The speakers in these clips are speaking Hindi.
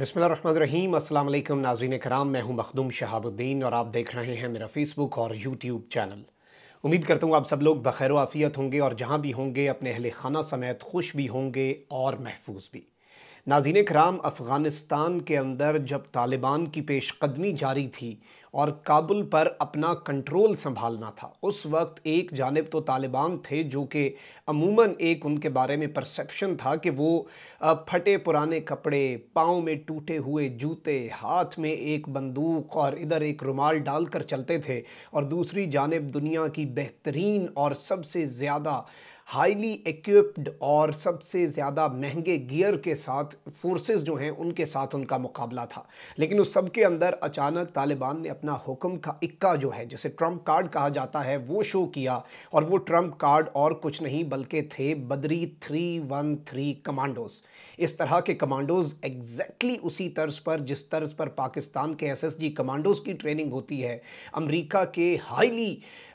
बसमीम अल्लाम नाजीन कराम मैं हूं मखदूम शहाबुद्दीन और आप देख रहे हैं मेरा फ़ेसबुक और यूट्यूब चैनल उम्मीद करता हूं आप सब लोग बखैर आफ़ियत होंगे और जहां भी होंगे अपने अहल खाना समेत खुश भी होंगे और महफूज भी नाजीन कराम अफ़गानिस्तान के अंदर जब तालिबान की पेशकदमी जारी थी और काबुल पर अपना कंट्रोल संभालना था उस वक्त एक जानब तो तालिबान थे जो कि अमूमन एक उनके बारे में परसेप्शन था कि वो फटे पुराने कपड़े पाँव में टूटे हुए जूते हाथ में एक बंदूक और इधर एक रुमाल डाल कर चलते थे और दूसरी जानब दुनिया की बेहतरीन और सबसे ज़्यादा हाईली इक्विप्ड और सबसे ज़्यादा महंगे गियर के साथ फोर्सेस जो हैं उनके साथ उनका मुकाबला था लेकिन उस सब के अंदर अचानक तालिबान ने अपना हुक्म का इक्का जो है जिसे ट्रंप कार्ड कहा जाता है वो शो किया और वो ट्रंप कार्ड और कुछ नहीं बल्कि थे Badri three one three commandos इस तरह के कमांडोज एग्जैक्टली उसी तर्ज पर जिस तर्ज पर पाकिस्तान के एस कमांडोज की ट्रेनिंग होती है अमरीका के हाईली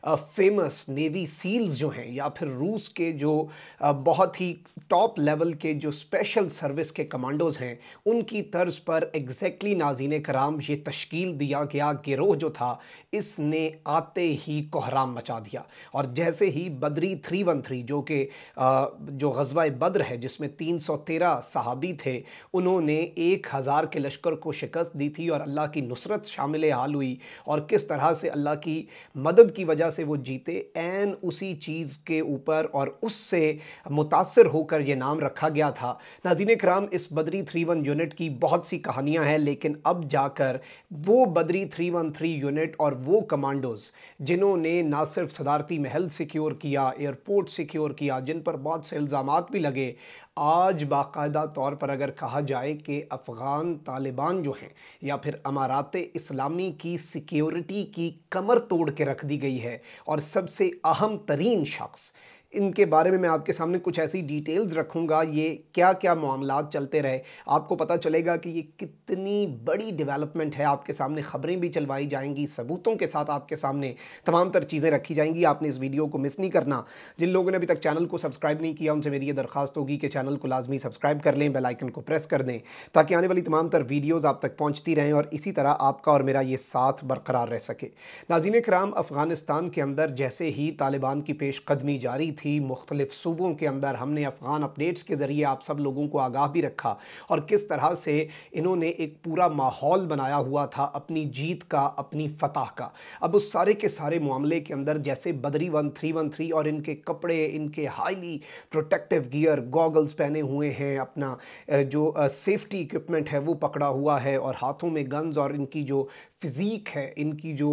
फेमस नेवी सील्स जो हैं या फिर रूस के जो बहुत ही टॉप लेवल के जो स्पेशल सर्विस के कमांडोज हैं उनकी तर्ज पर एग्जैक्टली नाजीन कराम ये तश्कील दिया गया गिरोह जो था इसने आते ही कोहराम मचा दिया और जैसे ही बदरी थ्री वन थ्री जो कि जो गजवा बद्र है जिसमें तीन सौ तेरह सहाबी थे उन्होंने एक हज़ार के लश्कर को शिकस्त दी थी और अल्लाह की नुसरत शामिल हाल हुई और किस तरह से अल्लाह की मदद की वजह से वो जीते एन उसी चीज़ के ऊपर और उससे मुतासर होकर ये नाम रखा गया था नाजीन कराम इस बदरी थ्री वन यूनिट की बहुत सी कहानियाँ हैं लेकिन अब जाकर वो Badri three one three unit और वो कमांडोज़ जिन्होंने ना सिर्फ सदारती महल सिक्योर किया एयरपोर्ट सिक्योर किया जिन पर बहुत से इल्ज़ाम भी लगे आज बाकायदा तौर पर अगर कहा जाए कि अफ़गान तालिबान जो हैं या फिर अमारात इस्लामी की सिक्योरिटी की कमर तोड़ के रख दी गई है और सबसे अहम तरीन शख्स इनके बारे में मैं आपके सामने कुछ ऐसी डिटेल्स रखूँगा ये क्या क्या मामला चलते रहे आपको पता चलेगा कि ये कितनी बड़ी डेवलपमेंट है आपके सामने ख़बरें भी चलवाई जाएंगी सबूतों के साथ आपके सामने तमाम तर चीज़ें रखी जाएंगी आपने इस वीडियो को मिस नहीं करना जिन लोगों ने अभी तक चैनल को सब्सक्राइब नहीं किया उनसे मेरी ये दरखास्त होगी कि चैनल को लाजमी सब्सक्राइब कर लें बेलाइकन को प्रेस कर दें ताकि आने वाली तमाम तर वीडियोज़ आप तक पहुँचती रहें और इसी तरह आपका और मेरा ये साथ बरकरार रह सके नाजीन कराम अफ़गानिस्तान के अंदर जैसे ही तालिबान की पेशकदमी जारी थी थी मुख्तलिफ़ सूबों के अंदर हमने अफ़गान अपडेट्स के ज़रिए आप सब लोगों को आगाह भी रखा और किस तरह से इन्होंने एक पूरा माहौल बनाया हुआ था अपनी जीत का अपनी फतह का अब उस सारे के सारे मामले के अंदर जैसे Badri one three one three और इनके कपड़े इनके हाईली प्रोटेक्टिव गियर गॉगल्स पहने हुए हैं अपना जो सेफ्टी इक्विपमेंट है वो पकड़ा हुआ है और हाथों में गन्स और इनकी जो फिज़ीक है इनकी जो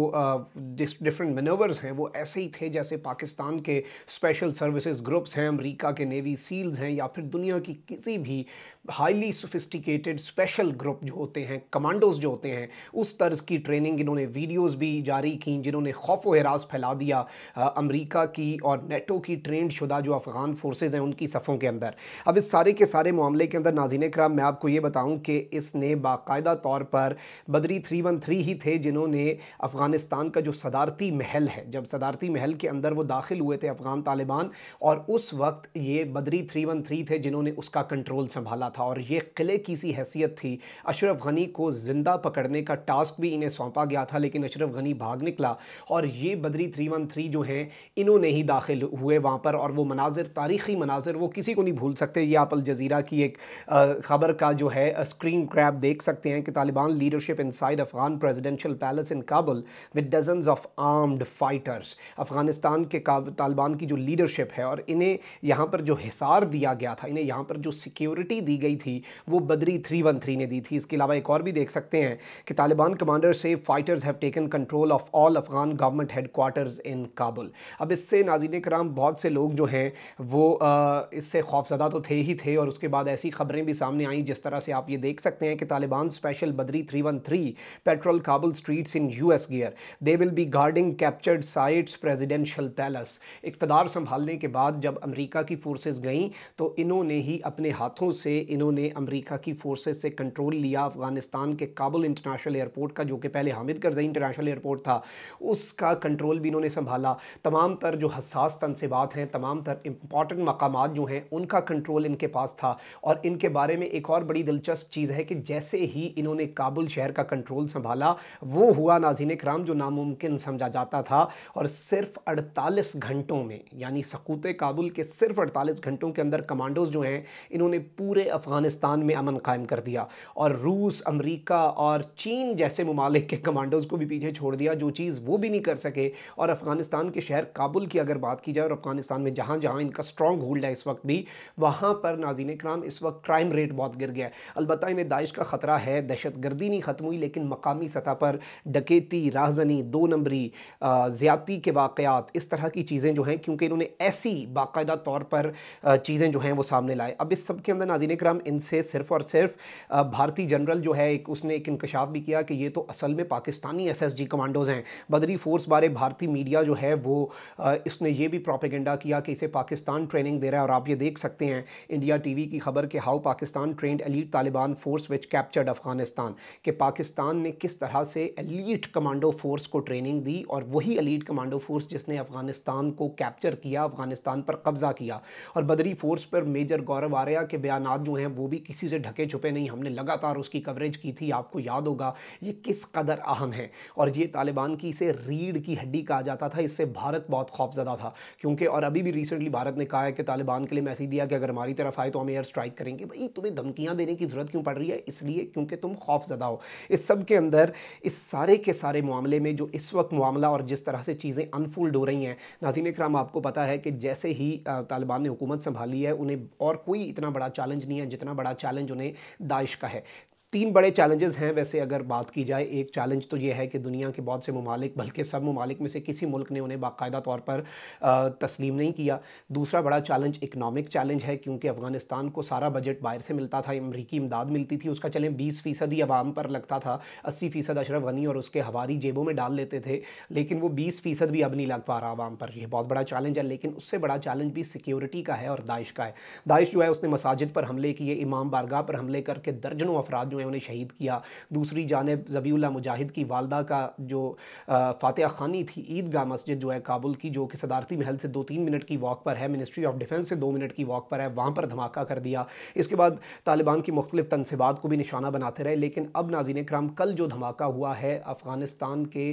डिफरेंट मनोवर्स हैं वो ऐसे ही थे जैसे पाकिस्तान के स्पेशल सर्विसेज ग्रुप्स हैं अमेरिका के नेवी सील्स हैं या फिर दुनिया की किसी भी हाईली सोफिस्टिकेटेड स्पेशल ग्रुप जो होते हैं कमांडोज जो होते हैं उस तर्ज की ट्रेनिंग इन्होंने वीडियोस भी जारी की जिन्होंने खौफ व हरास फैला दिया अमरीका की और नेटो की ट्रेंड शुदा जो अफ़गान फोर्सेज हैं उनकी सफ़ों के अंदर अब इस सारे के सारे मामले के अंदर नाजिन कराम मैं आपको ये बताऊँ कि इसने बाकायदा तौर पर बदरी थ्री वन थ्री ही थे जिन्होंने अफ़गानिस्तान का जो सदारती महल है जब सदारती महल के अंदर वो दाखिल हुए थे अफ़गान तालिबान और उस वक्त ये बदरी थ्री वन थ्री थे जिन्होंने उसका कंट्रोल संभाला था और ये किले की सी हैसियत थी अशरफ गनी को ज़िंदा पकड़ने का टास्क भी इन्हें सौंपा गया था लेकिन अशरफ गनी भाग निकला और ये बदरी थ्री वन थ्री जो हैं इन्होंने ही दाखिल हुए वहाँ पर और वो मनाजिर तारीख़ी मनाजिर वो किसी को नहीं भूल सकते ये आप अलजीरा की एक ख़बर का जो है स्क्रीन क्रैप देख सकते हैं कि Taliban leadership inside Afghan presidential palace in Kabul with dozen of armed fighters Afghanistan के तालिबान की जो लीडरशिप है और इन्हें यहाँ पर जो हिसार दिया गया था इन्हें यहाँ पर जो सिक्योरिटी दी गई थी वो बदरी थ्री वन थ्री ने दी थी इसके अलावा एक और भी देख सकते हैं कि तालिबान कमांडर से fighters have taken control of all Afghan government headquarters in Kabul अब इससे नाजीन कराम बहुत से लोग जो हैं वो इससे खौफजदा तो थे ही थे और उसके बाद ऐसी खबरें भी सामने आई जिस तरह से आप ये देख सकते हैं कि Taliban special Badri three one three patrol Kabul streets in U S gear they will be guarding captured sites presidential palace इकतदार संभालने के बाद जब अमरीका की फोर्सेज गई तो इन्होंने ही अपने हाथों से इन्होंने अमेरिका की फोर्सेस से कंट्रोल लिया अफगानिस्तान के काबुल इंटरनेशनल एयरपोर्ट का जो कि पहले हामिद करजई इंटरनेशनल एयरपोर्ट था उसका कंट्रोल भी इन्होंने संभाला तमाम तर जो हसास तनसिबात हैं तमाम तर इम्पॉर्टेंट मकाम जो हैं उनका कंट्रोल इनके पास था और इनके बारे में एक और बड़ी दिलचस्प चीज़ है कि जैसे ही इन्होंने काबुल शहर का कंट्रोल संभाला वो हुआ नाजीन कराम जो नामुमकिन समझा जाता था और सिर्फ अड़तालीस घंटों में यानी सकूत काबुल के सिर्फ अड़तालीस घंटों के अंदर कमांडोज जो हैं इन्होंने पूरे अफ़गानिस्तान में अमन कायम कर दिया और रूस अमरीका और चीन जैसे ममालिक के कमांडोज़ को भी पीछे छोड़ दिया जो चीज़ वो भी नहीं कर सके और अफ़गानिस्तान के शहर काबुल की अगर बात की जाए और अफ़गानिस्तान में जहाँ जहाँ इनका स्ट्रॉग होल्ड है इस वक्त भी वहाँ पर नाजीन कराम इस वक्त क्राइम रेट बहुत गिर गया है इन्हें दाइश का ख़तरा है दहशत गर्दी नहीं ख़त्म हुई लेकिन मकामी सतह पर डकेती राहजनी दो नंबरी ज़्यादती के वाक़ात इस तरह की चीज़ें जो हैं क्योंकि इन्होंने ऐसी बाकायदा तौर पर चीज़ें जो हैं वो सामने लाए अब इस सब के अंदर नाजीन कराम कम इनसे सिर्फ और सिर्फ भारतीय जनरल जो है एक उसने एक इंकशाफ भी किया कि ये तो असल में पाकिस्तानी एसएसजी कमांडोज हैं बदरी फोर्स बारे भारतीय मीडिया जो है वो इसने ये भी प्रोपेगेंडा किया कि इसे पाकिस्तान ट्रेनिंग दे रहा है और आप ये देख सकते हैं इंडिया टीवी की खबर के how Pakistan trained elite Taliban force which captured Afghanistan के पाकिस्तान ने किस तरह से एलीट कमांडो फोर्स को ट्रेनिंग दी और वही एलीट कमांडो फोर्स जिसने अफगानिस्तान को कैप्चर किया अफगानिस्तान पर कब्जा किया और बदरी फोर्स पर मेजर गौरव आर्या के बयान जो हैं वो भी किसी से ढके छुपे नहीं हमने लगातार उसकी कवरेज की थी आपको याद होगा ये किस कदर अहम है और ये तालिबान की इसे रीढ़ की हड्डी कहा जाता था इससे भारत बहुत खौफजदा था क्योंकि और अभी भी रिसेंटली भारत ने कहा है कि तालिबान के लिए मैसेज दिया कि अगर हमारी तरफ आए तो हम एयर स्ट्राइक करेंगे भाई तुम्हें धमकियाँ देने की ज़रूरत क्यों पड़ रही है इसलिए क्योंकि तुम खौफजदा हो इस सब के अंदर इस सारे के सारे मामले में जो इस वक्त मामला और जिस तरह से चीज़ें अनफोल्ड हो रही हैं नाजीन कराम आपको पता है कि जैसे ही तालिबान ने हुकूमत संभाली है उन्हें और कोई इतना बड़ा चैलेंज नहीं है जितना बड़ा चैलेंज उन्हें दाइश का है तीन बड़े चैलेंजेस हैं वैसे अगर बात की जाए एक चैलेंज तो ये है कि दुनिया के बहुत से ममालिक बल्कि सब ममालिक में से किसी मुल्क ने उन्हें बाकायदा तौर पर तस्लीम नहीं किया दूसरा बड़ा चैलेंज इकनॉमिक चैलेंज है क्योंकि अफ़गानिस्तान को सारा बजट बाहर से मिलता था अमरीकी इमदाद मिलती थी उसका चलें बीस फ़ीसद ही आवाम पर लगता था अस्सी फ़ीसद अशरफ गनी और उसके हवारी जेबों में डाल लेते थे लेकिन वो बीस फ़ीसद भी अब नहीं लग पा रहा आवाम पर यह बहुत बड़ा चैलेंज है लेकिन उससे बड़ा चैलेंज भी सिक्योरिटी का है और दाइश का है दाइश जो है उसने मसाजिद पर हमले किए इमाम बारगाह पर हमले करके दर्जनों अफराद जो में उन्हें शहीद किया दूसरी जानब जबी मुजाहिद की वालदा का जो फ़ातह खानी थी ईदगाह मस्जिद जो है काबुल की जो कि सदारती महल से दो तीन मिनट की वॉक पर है मिनिस्ट्री ऑफ डिफेंस से दो मिनट की वॉक पर है वहाँ पर धमाका कर दिया इसके बाद तालिबान की मुख्तलिफ तनसबात को भी निशाना बनाते रहे लेकिन अब नाजीन कराम कल जो धमाका हुआ है अफ़गानिस्तान के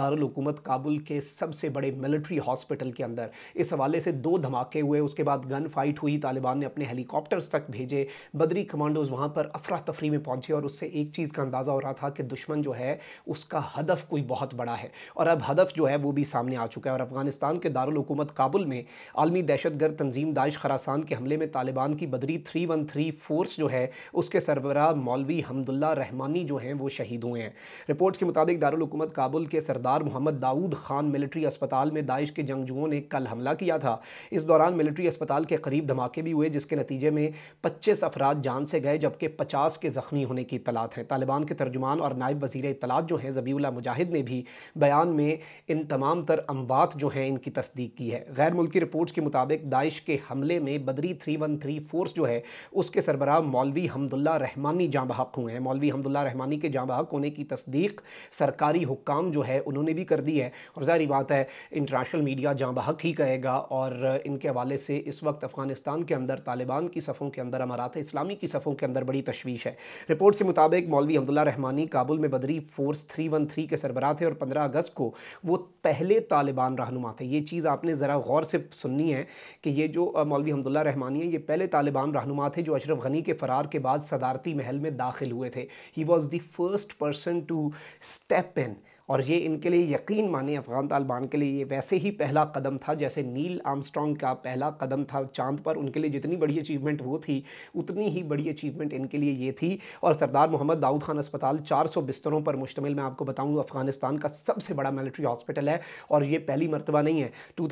दारकूमत काबुल के सबसे बड़े मिलिट्री हॉस्पिटल के अंदर इस हवाले से दो धमाके हुए उसके बाद गन फाइट हुई तालिबान ने अपने हेलीकॉप्टर्स तक भेजे बदरी कमांडोज़ वहाँ पर अफरा तफरी में पहुंचे और उससे एक चीज़ का अंदाज़ा हो रहा था कि दुश्मन जो है उसका हदफ कोई बहुत बड़ा है और अब हदफ जो है वो भी सामने आ चुका है और अफगानिस्तान के दारकूमत काबुल में आलमी दहशतगर्द तंजीम दाइश खरासान के हमले में तालिबान की Badri three one three force जो है उसके सरबरा मौलवी हमदुल्ला रहमानी जो हैं वो शहीद हुए हैं रिपोर्ट के मुताबिक दारकूमत काबुल के सरदार मोहम्मद दाऊद खान मिलिट्री अस्पताल में दाइश के जंगजुओं ने कल हमला किया था इस दौरान मिलिट्री अस्पताल के करीब धमाके भी हुए जिसके नतीजे में पच्चीस अफराद जान से गए जबकि पचास के ज़ख्मी होने की इतलात है तालिबान के तर्जुमान और नायब वजीर इतलात जो हैं जबीउल्ला मुजाहिद ने भी बयान में इन तमाम तर अमवात जो हैं इनकी तस्दीक की है गैर मुल्की रिपोर्ट्स के मुताबिक दाइश के हमले में Badri three one three force जो है उसके सरबराह मौलवी हमदुल्ला रहमानी जाँ बहक हुए हैं मौलवी हमदुल्ला रहमानी के जाँ बहक होने की तस्दीक सरकारी हुक्म जो है उन्होंने भी कर दी है और जारी बात है इंटरनेशनल मीडिया जाँ बहक ही कहेगा और इनके हवाले से इस वक्त अफगानिस्तान के अंदर तालिबान की सफ़ों के अंदर अमारात इस्लामी की सफ़ों के अंदर बड़ी तशवीश है रिपोर्ट रिपोर्ट के मुताबिक मौलवी अब्दुल्ला रहमानी काबुल में बदरी फोर्स 313 के सरबरा थे और 15 अगस्त को वो पहले तालिबान रहनुमा थे ये चीज़ आपने ज़रा गौर से सुननी है कि ये जो मौलवी अब्दुल्ला रहमानी है ये पहले तालिबान रहनुमा थे जो अशरफ गनी के फ़रार के बाद सदारती महल में दाखिल हुए थे he was the first person to step in और ये इनके लिए यकीन माने अफ़गान तालिबान के लिए ये वैसे ही पहला कदम था जैसे नील आर्मस्ट्रॉन्ग का पहला कदम था चांद पर उनके लिए जितनी बड़ी अचीवमेंट वो थी उतनी ही बड़ी अचीवमेंट इनके लिए ये थी और सरदार मोहम्मद दाऊद खान अस्पताल चार बिस्तरों पर मुश्तमिल मैं आपको बताऊँ अफ़गानिस्तान का सबसे बड़ा मिलिट्री हॉस्पिटल है और ये पहली मरतबा नहीं है टू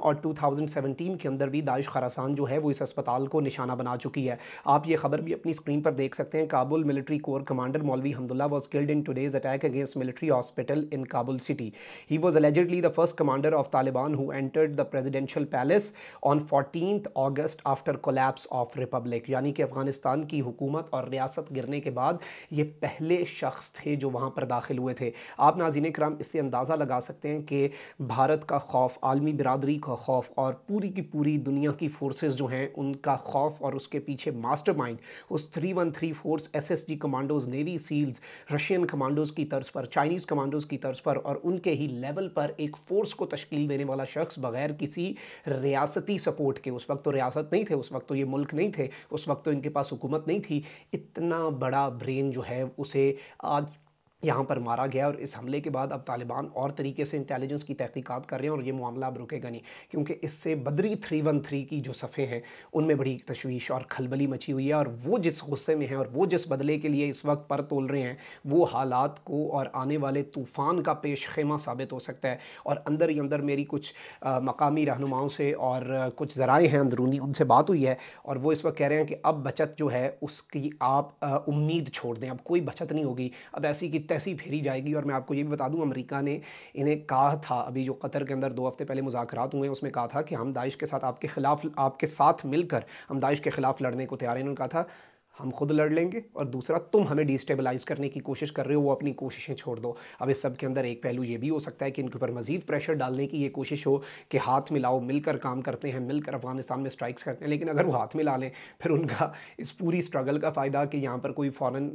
और टू के अंदर भी दाइश खरासान जो है वो इस अस्पताल को निशाना बना चुकी है आप ये खबर भी अपनी स्क्रीन पर देख सकते हैं Kabul military corps commander Maulvi Hamdullah was killed in today's attack against military hospital hospital in Kabul city. He was allegedly the first commander of Taliban who entered the presidential palace on 14th August after collapse of republic. यानी कि अफगानिस्तान की हुकूमत और रियासत गिरने के बाद ये पहले शख्स थे जो वहाँ पर दाखिल हुए थे आप नाजीन कराम इससे अंदाज़ा लगा सकते हैं कि भारत का खौफ आलमी बिरादरी का खौफ और पूरी की पूरी दुनिया की फोर्सेस जो हैं उनका खौफ और उसके पीछे मास्टर माइंड उस three one three force S S G commandos navy seals Russian commandos की तर्ज पर चाइनीज़ कमांडो कमांडोज की तर्ज पर और उनके ही लेवल पर एक फोर्स को तश्कील देने वाला शख्स बगैर किसी रियासती सपोर्ट के उस वक्त तो रियासत नहीं थे उस वक्त तो ये मुल्क नहीं थे उस वक्त तो इनके पास हुकूमत नहीं थी इतना बड़ा ब्रेन जो है उसे आज यहाँ पर मारा गया और इस हमले के बाद अब तालिबान और तरीके से इंटेलिजेंस की तहकीकात कर रहे हैं और ये मामला अब रुकेगा नहीं क्योंकि इससे बदरी थ्री वन थ्री की जो सफ़े हैं उनमें बड़ी तशवीश और खलबली मची हुई है और वो जिस गुस्से में हैं और वो जिस बदले के लिए इस वक्त पर तोल रहे हैं वो हालात को और आने वाले तूफ़ान का पेश खेमा साबित हो सकता है और अंदर ही अंदर मेरी कुछ आ, मकामी रहनुमाओं से और कुछ ज़राए हैं अंदरूनी उनसे बात हुई है और वो इस वक्त कह रहे हैं कि अब बचत जो है उसकी आप उम्मीद छोड़ दें अब कोई बचत नहीं होगी अब ऐसी कि तैसी फेरी जाएगी और मैं आपको ये भी बता दूँ अमरीका ने इन्हें कहा था अभी जो कतर के अंदर दो हफ्ते पहले मुजाकर हुए उसमें कहा था कि हम दाइश के साथ आपके खिलाफ आपके साथ मिलकर हम दाइश के खिलाफ लड़ने को तैयार हैं उन्होंने कहा था हम खुद लड़ लेंगे और दूसरा तुम हमें डिस्टेबलाइज करने की कोशिश कर रहे हो वो अपनी कोशिशें छोड़ दो अब इस सब के अंदर एक पहलू ये भी हो सकता है कि इनके ऊपर मजीद प्रेशर डालने की ये कोशिश हो कि हाथ मिलाओ मिलकर काम करते हैं मिलकर अफगानिस्तान में स्ट्राइक्स करते हैं लेकिन अगर वो हाथ मिला लें फिर उनका इस पूरी स्ट्रगल का फ़ायदा कि यहाँ पर कोई फ़ौरन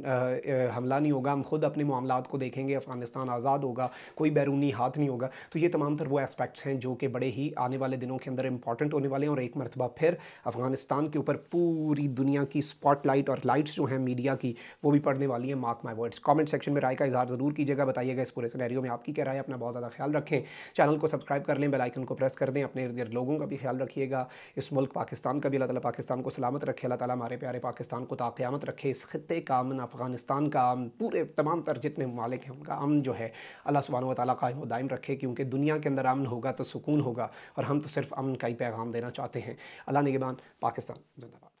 हमला नहीं होगा हम खुद अपने मामला को देखेंगे अफगानिस्तान आज़ाद होगा कोई बैरूनी हाथ नहीं होगा तो ये तमाम तर वो एस्पेक्ट्स हैं जो कि बड़े ही आने वाले दिनों के अंदर इंपॉर्टेंट होने वाले हैं और एक मरतबा फिर अफगानिस्तान के ऊपर पूरी दुनिया की स्पॉट और पर लाइट्स जो हैं मीडिया की वो भी पढ़ने वाली हैं mark my words comment section में राय का इजहार ज़रूर कीजिएगा बताइएगा इस पूरे सैनैरियो में आपकी क्या राय अपना बहुत ज़्यादा ख्याल रखें चैनल को सब्सक्राइब कर लें बेलाइकन को प्रेस कर दें अपने इर्द गिर्द लोगों का भी ख्याल रखिएगा इस मुल्क पाकिस्तान का भी अल्लाह ताला पाकिस्तान को सलामत रखे अल्लाह ताली हमारे प्यारे पाकिस्तान को ताक़यामत रखे इस खत्े का अमन अफगानिस्तान का अम पूरे तमाम तर जितने ममालिक हैं उनका अमन जो है अल्लाह सुबहान वाली का दायम रखे क्योंकि दुनिया के अंदर अमन होगा तो सुकून होगा और हम तो सिर्फ अमन का ही पैगाम देना चाहते हैं अल्लाह नगेबान पाकिस्तान जिंदाबाद